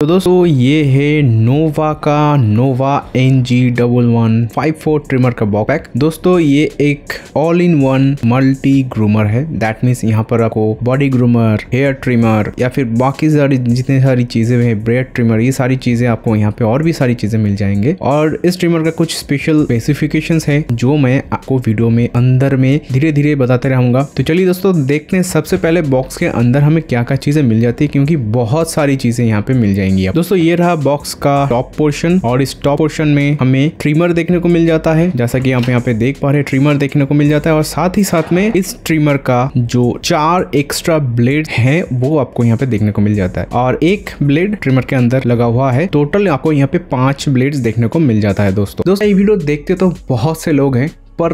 तो दोस्तों ये है नोवा का Nova N G double one five four trimmer का बॉक पैक दोस्तों ये एक all in one multi groomer है दैट मीन्स यहाँ पर आपको बॉडी ग्रूमर हेयर ट्रिमर या फिर बाकी सारी जितनी सारी चीजें हैं ब्रेड ट्रिमर ये सारी चीजें आपको यहाँ पे और भी सारी चीजें मिल जाएंगे और इस ट्रिमर का कुछ स्पेशल स्पेसिफिकेशन है जो मैं आपको वीडियो में अंदर में धीरे धीरे बताते रहूंगा तो चलिए दोस्तों देखते हैं सबसे पहले बॉक्स के अंदर हमें क्या क्या चीजें मिल जाती है क्योंकि बहुत सारी चीजें यहाँ पे मिल जाएंगी रहेंगी दोस्तों ये रहा बॉक्स का टॉप पोर्शन और इस टॉप पोर्शन में हमें ट्रिमर देखने को मिल जाता है जैसा कि आप यहाँ पे देख पा रहे ट्रिमर देखने को मिल जाता है और साथ ही साथ में इस ट्रिमर का जो चार एक्स्ट्रा ब्लेड है वो आपको यहाँ पे देखने को मिल जाता है और एक ब्लेड ट्रिमर के अंदर लगा हुआ है टोटल आपको यहाँ पे पांच ब्लेड्स देखने को मिल जाता है दोस्तों दोस्तों ये वीडियो देखते तो बहुत से लोग हैं पर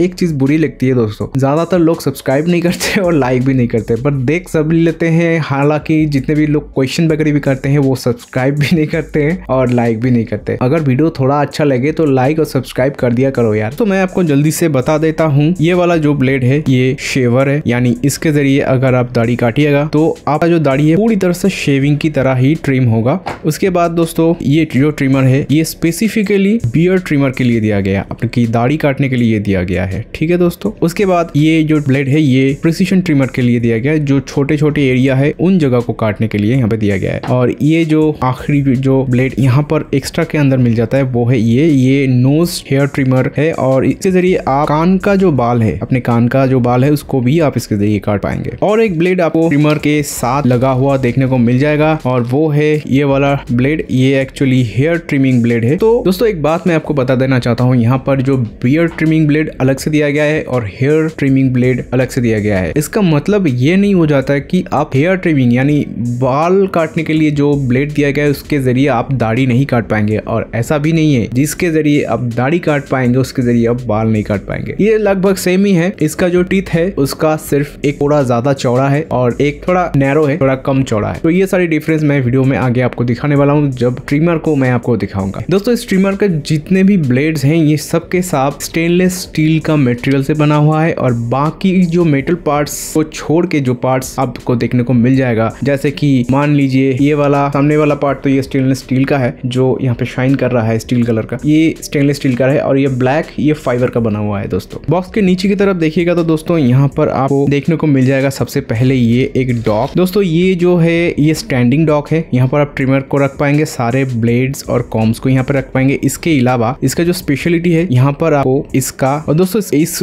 एक चीज़ बुरी लगती है दोस्तों ज़्यादातर लोग सब्सक्राइब नहीं करते और लाइक भी नहीं करते पर देख सब लेते हैं हालांकि जितने भी लोग क्वेश्चन वगैरह भी करते हैं वो सब्सक्राइब भी नहीं करते हैं और लाइक भी नहीं करते अगर वीडियो थोड़ा अच्छा लगे तो लाइक और सब्सक्राइब कर दिया करो यार तो मैं आपको जल्दी से बता देता हूँ ये वाला जो ब्लेड है ये शेवर है यानी इसके जरिए अगर आप दाढ़ी काटिएगा तो आपका जो दाढ़ी है पूरी तरह से शेविंग की तरह ही ट्रिम होगा उसके बाद दोस्तों ये जो ट्रिमर है ये स्पेसिफिकली बियर ट्रिमर के लिए दिया गया आपकी दाढ़ी काटने के लिए दिया गया है ठीक है दोस्तों उसके बाद ये जो ब्लेड है ये प्रिसीशन ट्रिमर के लिए दिया गया है जो छोटे छोटे एरिया है उन जगह को काटने के लिए यहाँ पे दिया गया है और ये जो आखिरी जो ब्लेड यहाँ पर एक्स्ट्रा के अंदर मिल जाता है वो है ये ये नोज हेयर ट्रिमर है और इसके जरिए आप कान का जो बाल है अपने कान का जो बाल है उसको भी आप इसके जरिए काट पाएंगे और एक ब्लेड आपको ट्रिमर के साथ लगा हुआ देखने को मिल जाएगा और वो है ये वाला ब्लेड ये एक्चुअली हेयर ट्रिमिंग ब्लेड है तो दोस्तों एक बात मैं आपको बता देना चाहता हूँ यहाँ पर जो बियर ट्रिम ट्रिमिंग ब्लेड अलग से दिया गया है और हेयर ट्रिमिंग ब्लेड अलग से दिया गया है इसका मतलब ये नहीं हो जाता कि आप हेयर ट्रिमिंग यानी बाल काटने के लिए जो ब्लेड दिया गया है उसके जरिए आप दाढ़ी नहीं काट पाएंगे और ऐसा भी नहीं है जिसके जरिए आप दाढ़ी काट पाएंगे उसके जरिए आप बाल नहीं काट पाएंगे ये लगभग सेम ही है इसका जो टीथ है उसका सिर्फ एक थोड़ा ज्यादा चौड़ा है और एक थोड़ा नैरो है थोड़ा कम चौड़ा है तो ये सारी डिफरेंस मैं वीडियो में आगे आपको दिखाने वाला हूँ जब ट्रिमर को मैं आपको दिखाऊंगा दोस्तों इस ट्रिमर के जितने भी ब्लेड्स हैं ये सबके साथ स्टेनलेस स्टेनलेस स्टील का मटेरियल से बना हुआ है और बाकी जो मेटल पार्ट्स को छोड़ के जो पार्ट्स आपको देखने को मिल जाएगा जैसे कि मान लीजिए ये वाला सामने वाला पार्ट तो ये स्टेनलेस स्टील का है जो यहाँ पे शाइन कर रहा है स्टील कलर का ये स्टेनलेस स्टील का है और ये ब्लैक ये फाइबर का बना हुआ है दोस्तों बॉक्स के नीचे की तरफ देखिएगा तो दोस्तों यहाँ पर आपको देखने को मिल जाएगा सबसे पहले ये एक डॉक दोस्तों ये जो है ये स्टैंडिंग डॉक है यहाँ पर आप ट्रिमर को रख पाएंगे सारे ब्लेड्स और कॉम्स को यहाँ पर रख पाएंगे इसके अलावा इसका जो स्पेशलिटी है यहाँ पर आपको इस इसका और दोस्तों इस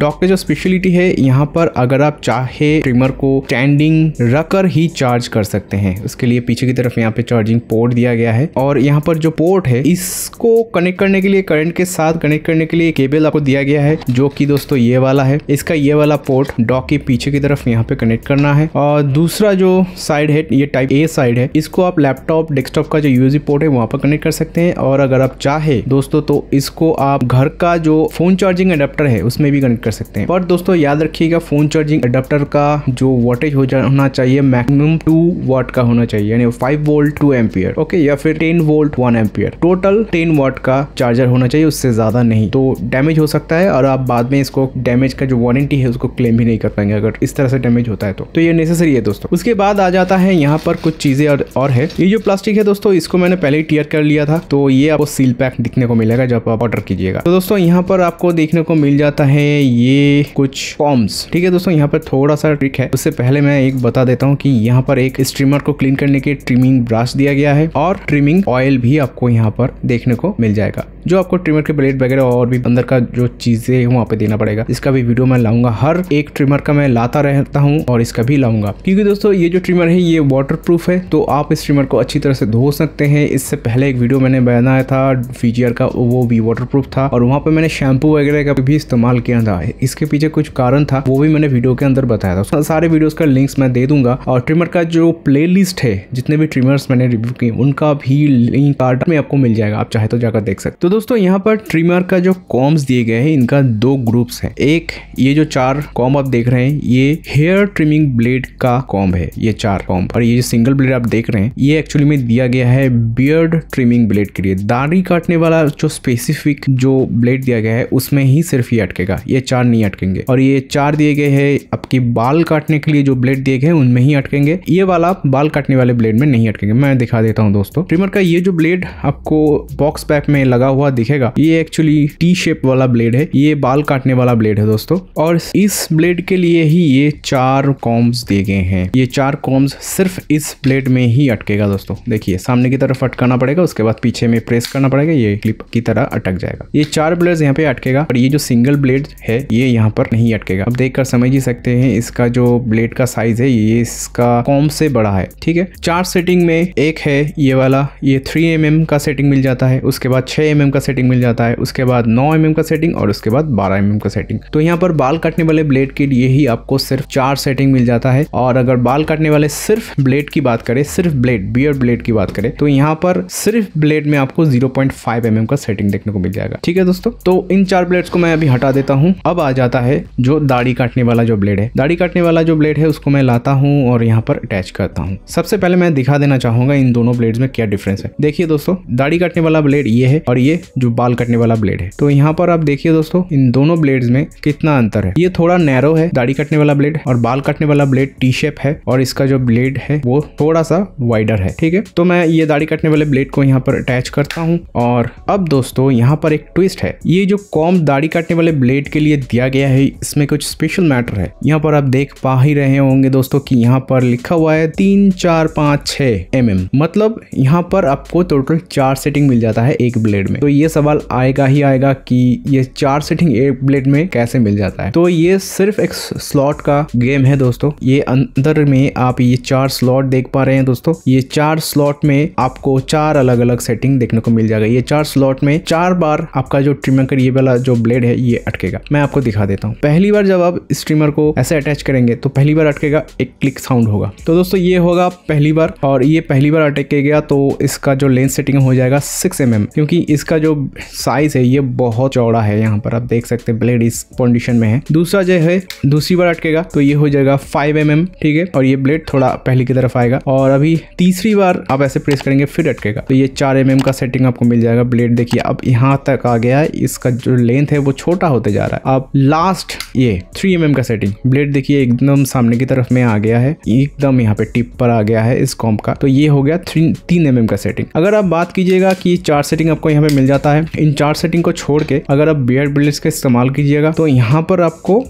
डॉक का जो स्पेशलिटी है यहाँ पर अगर आप चाहे ट्रिमर को स्टैंडिंग रखकर ही चार्ज कर सकते हैं उसके लिए पीछे की तरफ यहाँ पे चार्जिंग पोर्ट दिया गया है और यहाँ पर जो पोर्ट है इसको कनेक्ट करने के लिए करंट के साथ कनेक्ट करने के लिए केबल आपको दिया गया है जो कि दोस्तों ये वाला है इसका ये वाला पोर्ट डॉक के पीछे की तरफ यहाँ पे कनेक्ट करना है और दूसरा जो साइड है ये टाइप ए साइड है इसको आप लैपटॉप डेस्कटॉप का जो यूजी पोर्ट है वहाँ पर कनेक्ट कर सकते हैं और अगर आप चाहे दोस्तों तो इसको आप घर का जो फोन चार्जिंग अडेप्टर है उसमें भी कनेक्ट कर सकते हैं पर दोस्तों याद रखिएगा फोन चार्जिंग अडेप्टर का जो वोल्टेज हो होना चाहिए मैक्सिमम टू वॉट का होना चाहिए यानी five volt two ampere okay या फिर ten volt one ampere total ten watt का चार्जर होना चाहिए उससे ज्यादा नहीं तो डैमेज हो सकता है और आप बाद में इसको डैमेज का जो वारंटी है उसको क्लेम भी नहीं कर पाएंगे अगर इस तरह से डैमेज होता है तो तो ये नेसेसरी है दोस्तों उसके बाद आ जाता है यहाँ पर कुछ चीजें और, और है ये जो प्लास्टिक है दोस्तों इसको मैंने पहले ही टीयर कर लिया था तो ये आपको सील पैक दिखने को मिलेगा जब आप ऑर्डर कीजिएगा तो दोस्तों यहाँ यहाँ पर आपको देखने को मिल जाता है ये कुछ फॉर्म्स ठीक है दोस्तों यहाँ पर थोड़ा सा ट्रिक है उससे पहले मैं एक बता देता हूँ कि यहाँ पर एक स्ट्रीमर को क्लीन करने के ट्रिमिंग ब्रश दिया गया है और ट्रिमिंग ऑयल भी आपको यहाँ पर देखने को मिल जाएगा जो आपको ट्रिमर के ब्लेड वगैरह और भी अंदर का जो चीजें वहाँ पे देना पड़ेगा इसका भी वीडियो मैं लाऊंगा हर एक ट्रिमर का मैं लाता रहता हूँ और इसका भी लाऊंगा क्योंकि दोस्तों ये जो ट्रिमर है ये वाटर है तो आप इस ट्रिमर को अच्छी तरह से धो सकते हैं इससे पहले एक वीडियो मैंने बनाया था फीजियर का वो भी वाटर था और वहाँ पर मैंने मैंने शैम्पू वगैरह का भी इस्तेमाल किया था इसके पीछे कुछ कारण था वो भी मैंने वीडियो के अंदर बताया था तो सारे वीडियोस का लिंक्स मैं दे दूंगा और ट्रिमर का जो प्लेलिस्ट है जितने भी ट्रिमर्स मैंने रिव्यू किए उनका भी लिंक कार्ड में आपको मिल जाएगा आप चाहे तो जाकर देख सकते तो दोस्तों यहाँ पर ट्रिमर का जो कॉम्स दिए गए हैं इनका दो ग्रुप्स है एक ये जो चार कॉम आप देख रहे हैं ये हेयर ट्रिमिंग ब्लेड का कॉम है ये चार कॉम और ये जो सिंगल ब्लेड आप देख रहे हैं ये एक्चुअली में दिया गया है बियर्ड ट्रिमिंग ब्लेड के लिए दाढ़ी काटने वाला जो स्पेसिफिक जो ब्लेड दिया दिया गया है उसमें ही सिर्फ ये अटकेगा ये चार नहीं अटकेंगे और ये चार दिए गए हैं आपकी बाल काटने के लिए जो ब्लेड दिए गए उनमें ही अटकेंगे ये वाला आप बाल काटने वाले ब्लेड में नहीं अटकेंगे मैं दिखा देता हूँ दोस्तों ट्रिमर का ये जो ब्लेड आपको बॉक्स पैक में लगा हुआ दिखेगा ये एक्चुअली टी शेप वाला ब्लेड है ये बाल काटने वाला ब्लेड है दोस्तों और इस ब्लेड के लिए ही ये चार कॉम्स दिए गए हैं ये चार कॉम्स सिर्फ इस ब्लेड में ही अटकेगा दोस्तों देखिए सामने की तरफ अटकाना पड़ेगा उसके बाद पीछे में प्रेस करना पड़ेगा ये क्लिप की तरह अटक जाएगा ये चार ब्लेड यहाँ पे अटकेगा और ये जो सिंगल ब्लेड है ये यहाँ पर नहीं अटकेगा अब देखकर समझ ही सकते हैं इसका जो ब्लेड का साइज है ये इसका कॉम से बड़ा है ठीक है चार सेटिंग में एक है ये वाला ये थ्री एम mm का सेटिंग मिल जाता है उसके बाद छह एम mm का सेटिंग मिल जाता है उसके बाद नौ एम mm का सेटिंग और उसके बाद बारह एम mm का सेटिंग तो यहाँ पर बाल काटने वाले ब्लेड के लिए ही आपको सिर्फ चार सेटिंग मिल जाता है और अगर बाल काटने वाले सिर्फ ब्लेड की बात करें सिर्फ ब्लेड बियर ब्लेड की बात करें तो यहाँ पर सिर्फ ब्लेड में आपको जीरो पॉइंट फाइव mm का सेटिंग देखने को मिल जाएगा ठीक है दोस्तों तो इन चार ब्लेड्स को मैं अभी हटा देता हूँ अब आ जाता है जो दाढ़ी काटने वाला जो ब्लेड है दाढ़ी काटने वाला जो ब्लेड है उसको मैं लाता हूँ और यहाँ पर अटैच करता हूँ सबसे पहले मैं दिखा देना चाहूंगा इन दोनों ब्लेड में क्या डिफरेंस है देखिए दोस्तों दाढ़ी काटने वाला ब्लेड ये है और ये जो बाल काटने वाला ब्लेड है तो यहाँ पर आप देखिए दोस्तों इन दोनों ब्लेड में कितना अंतर है ये थोड़ा नैरो है दाढ़ी काटने वाला ब्लेड और बाल काटने वाला ब्लेड टी शेप है और इसका जो ब्लेड है वो थोड़ा सा वाइडर है ठीक है तो मैं ये दाढ़ी काटने वाले ब्लेड को यहाँ पर अटैच करता हूँ और अब दोस्तों यहाँ पर एक ट्विस्ट है ये जो कॉम दाढ़ी काटने वाले ब्लेड के लिए दिया गया है इसमें कुछ स्पेशल मैटर है यहाँ पर आप देख पा ही रहे होंगे दोस्तों कि यहाँ पर लिखा हुआ है तीन चार पाँच छ एम mm. मतलब यहाँ पर आपको टोटल चार सेटिंग मिल जाता है एक ब्लेड में तो ये सवाल आएगा ही आएगा कि ये चार सेटिंग एक ब्लेड में कैसे मिल जाता है तो ये सिर्फ एक स्लॉट का गेम है दोस्तों ये अंदर में आप ये चार स्लॉट देख पा रहे हैं दोस्तों ये चार स्लॉट में आपको चार अलग अलग सेटिंग देखने को मिल जाएगा ये चार स्लॉट में चार बार आपका जो ट्रिमर जाकर ये वाला जो ब्लेड है ये अटकेगा मैं आपको दिखा देता हूँ पहली बार जब आप स्ट्रीमर को ऐसे अटैच करेंगे तो पहली बार अटकेगा एक क्लिक साउंड होगा तो दोस्तों ये होगा पहली बार और ये पहली बार अटकेगा तो इसका जो लेंस सेटिंग हो जाएगा सिक्स एम mm, क्योंकि इसका जो साइज है ये बहुत चौड़ा है यहाँ पर आप देख सकते हैं ब्लेड इस कंडीशन में है दूसरा जो है दूसरी बार अटकेगा तो ये हो जाएगा फाइव एम mm, ठीक है और ये ब्लेड थोड़ा पहले की तरफ आएगा और अभी तीसरी बार आप ऐसे प्रेस करेंगे फिर अटकेगा तो ये चार एम mm का सेटिंग आपको मिल जाएगा ब्लेड देखिए अब यहाँ तक आ गया है इसका इसका जो लेंथ है वो छोटा होते जा रहा है अब लास्ट ये थ्री एम mm का सेटिंग ब्लेड देखिए एकदम सामने की तरफ में आ गया है एकदम यहाँ पे टिप पर आ गया है इस कॉम्प का तो ये हो गया तीन एम mm का सेटिंग अगर आप बात कीजिएगा कि चार सेटिंग आपको यहाँ पे मिल जाता है इन चार सेटिंग को छोड़ के अगर आप बियर ब्लेड्स का इस्तेमाल कीजिएगा तो यहाँ पर आपको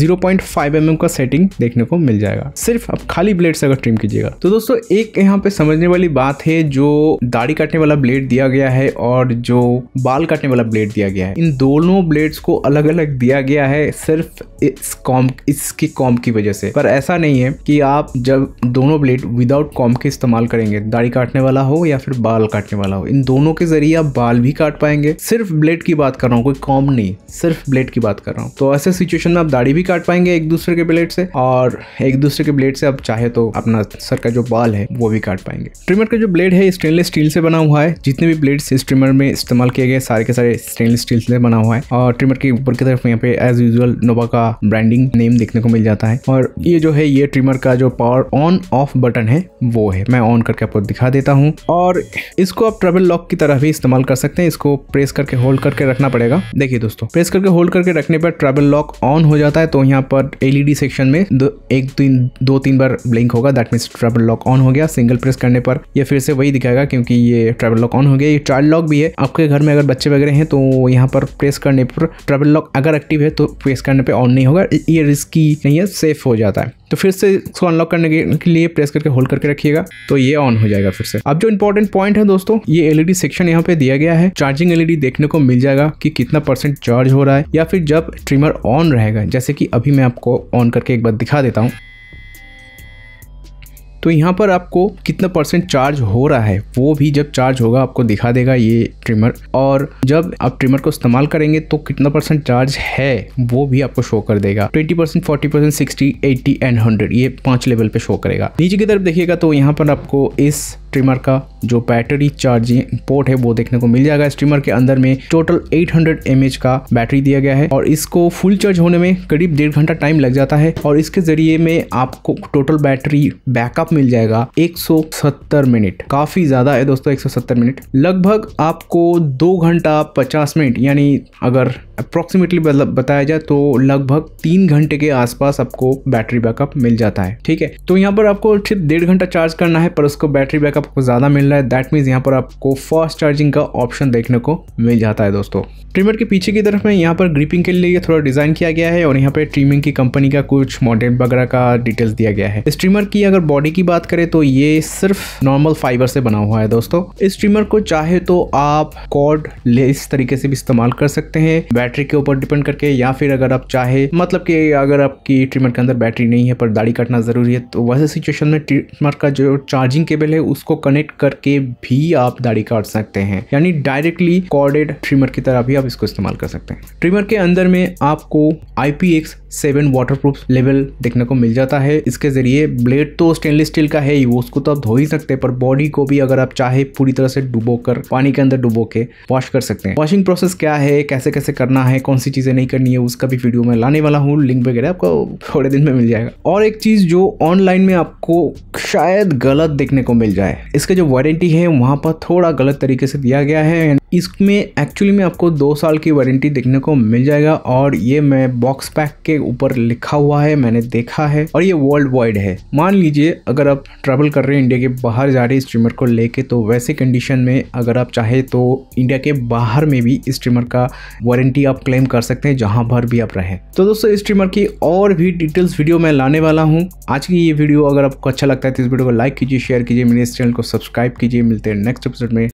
जीरो पॉइंट फाइव का सेटिंग देखने को मिल जाएगा सिर्फ आप खाली ब्लेड से अगर ट्रिम कीजिएगा तो दोस्तों एक यहाँ पे समझने वाली बात है जो दाढ़ी काटने वाला ब्लेड दिया गया है और जो बाल काटने वाला ब्लेड दिया गया गया है इन दोनों ब्लेड्स को अलग अलग दिया गया है सिर्फ इस कॉम इसकी कॉम की वजह से पर ऐसा नहीं है कि आप जब दोनों ब्लेड विदाउट कॉम के इस्तेमाल करेंगे दाढ़ी काटने वाला हो या फिर बाल काटने वाला हो इन दोनों के जरिए आप बाल भी काट पाएंगे सिर्फ ब्लेड की बात कर रहा हूँ कोई कॉम नहीं सिर्फ ब्लेड की बात कर रहा हूँ तो ऐसे सिचुएशन में आप दाढ़ी भी काट पाएंगे एक दूसरे के ब्लेड से और एक दूसरे के ब्लेड से आप चाहे तो अपना सर का जो बाल है वो भी काट पाएंगे ट्रिमर का जो ब्लेड है स्टेनलेस स्टील से बना हुआ है जितने भी ब्लेड्स इस ट्रिमर में इस्तेमाल किए गए सारे के सारे स्टेनलेस स्टील से बना हुआ है और ट्रिमर के ऊपर की तरफ यहाँ पे एज यूजल नोवा का ब्रांडिंग नेम देखने को मिल जाता है और ये जो है ये ट्रिमर का जो पावर ऑन ऑफ बटन है वो है मैं ऑन करके आपको दिखा देता हूँ और इसको आप ट्रेवल लॉक की तरह भी इस्तेमाल कर सकते हैं इसको प्रेस करके होल्ड करके रखना पड़ेगा देखिए दोस्तों प्रेस करके होल्ड करके रखने पर ट्रेवल लॉक ऑन हो जाता है तो यहाँ पर एलईडी सेक्शन e में दो, एक तीन दो तीन बार ब्लिंक होगा that means travel lock on हो गया सिंगल प्रेस करने पर यह फिर से वही दिखाएगा क्योंकि ये ट्रेवल लॉक ऑन हो गया ये चाइल्ड लॉक भी है आपके घर में अगर बच्चे वगैरह हैं तो यहाँ पर प्रेस करने पर ट्रेवल लॉक अगर एक्टिव है तो प्रेस करने पे ऑन नहीं होगा ये रिस्की नहीं है सेफ हो जाता है तो फिर से इसको अनलॉक करने के लिए प्रेस करके होल्ड करके रखिएगा तो ये ऑन हो जाएगा फिर से अब जो इंपॉर्टेंट पॉइंट है दोस्तों ये एलईडी सेक्शन यहाँ पे दिया गया है चार्जिंग एलईडी देखने को मिल जाएगा कि कितना परसेंट चार्ज हो रहा है या फिर जब ट्रिमर ऑन रहेगा जैसे कि अभी मैं आपको ऑन करके एक बार दिखा देता हूँ तो यहाँ पर आपको कितना परसेंट चार्ज हो रहा है वो भी जब चार्ज होगा आपको दिखा देगा ये ट्रिमर और जब आप ट्रिमर को इस्तेमाल करेंगे तो कितना परसेंट चार्ज है वो भी आपको शो कर देगा twenty percent forty percent sixty eighty and hundred ये पांच लेवल पे शो करेगा नीचे की तरफ देखिएगा तो यहाँ पर आपको इस स्ट्रीमर का जो बैटरी चार्जिंग पोर्ट है वो देखने को मिल जाएगा स्ट्रीमर के अंदर में टोटल 800 हंड्रेड का बैटरी दिया गया है और इसको फुल चार्ज होने में करीब डेढ़ घंटा टाइम लग जाता है और इसके जरिए में आपको टोटल बैटरी बैकअप मिल जाएगा 170 मिनट काफी ज्यादा है दोस्तों 170 मिनट लगभग आपको दो घंटा पचास मिनट यानी अगर अप्रॉक्सीमेटली बताया जाए तो लगभग तीन घंटे के आसपास आपको बैटरी बैकअप मिल जाता है ठीक है तो यहाँ पर आपको सिर्फ डेढ़ घंटा चार्ज करना है पर उसको बैटरी बैकअप को ज़्यादा मिल रहा है दैट मीन्स यहाँ पर आपको फास्ट चार्जिंग का ऑप्शन देखने को मिल जाता है दोस्तों ट्रिमर के पीछे की तरफ में यहाँ पर ग्रिपिंग के लिए थोड़ा डिज़ाइन किया गया है और यहाँ पर ट्रिमिंग की कंपनी का कुछ मॉडल वगैरह का डिटेल्स दिया गया है इस ट्रिमर की अगर बॉडी की बात करें तो ये सिर्फ नॉर्मल फाइबर से बना हुआ है दोस्तों इस ट्रिमर को चाहे तो आप कॉर्ड ले तरीके से भी इस्तेमाल कर सकते हैं बैटरी के ऊपर डिपेंड करके या फिर अगर आप चाहे मतलब कि अगर आपकी ट्रिमर के अंदर बैटरी नहीं है पर दाढ़ी काटना ज़रूरी है तो वैसे सिचुएशन में ट्रिमर का जो चार्जिंग केबल है उसको कनेक्ट करके भी आप दाढ़ी काट सकते हैं यानी डायरेक्टली कॉर्डेड ट्रिमर की तरह भी आप इसको इस्तेमाल कर सकते हैं ट्रिमर के अंदर में आपको I P X seven proof level देखने को मिल जाता है इसके जरिए ब्लेड तो स्टेनलेस स्टील का है ही वो उसको तो आप धो ही सकते हैं पर बॉडी को भी अगर आप चाहे पूरी तरह से डुबो कर पानी के अंदर डुबो के वॉश कर सकते हैं वॉशिंग प्रोसेस क्या है कैसे कैसे करना करना है कौन सी चीज़ें नहीं करनी है उसका भी वीडियो मैं लाने वाला हूँ लिंक वगैरह आपको थोड़े दिन में मिल जाएगा और एक चीज़ जो ऑनलाइन में आपको शायद गलत देखने को मिल जाए इसका जो वारंटी है वहाँ पर थोड़ा गलत तरीके से दिया गया है इसमें एक्चुअली में आपको दो साल की वारंटी देखने को मिल जाएगा और ये मैं बॉक्स पैक के ऊपर लिखा हुआ है मैंने देखा है और ये वर्ल्ड वाइड है मान लीजिए अगर आप ट्रैवल कर रहे हैं इंडिया के बाहर जा रहे स्ट्रीमर को लेके तो वैसे कंडीशन में अगर आप चाहे तो इंडिया के बाहर में भी स्ट्रीमर का वारंटी आप क्लेम कर सकते हैं जहां भर भी आप रहें तो दोस्तों स्ट्रीमर की और भी डिटेल्स वीडियो मैं लाने वाला हूँ आज की ये वीडियो अगर आपको अच्छा लगता है तो इस वीडियो को लाइक कीजिए शेयर कीजिए मेरे इस चैनल को सब्सक्राइब कीजिए मिलते हैं नेक्स्ट एपिसोड में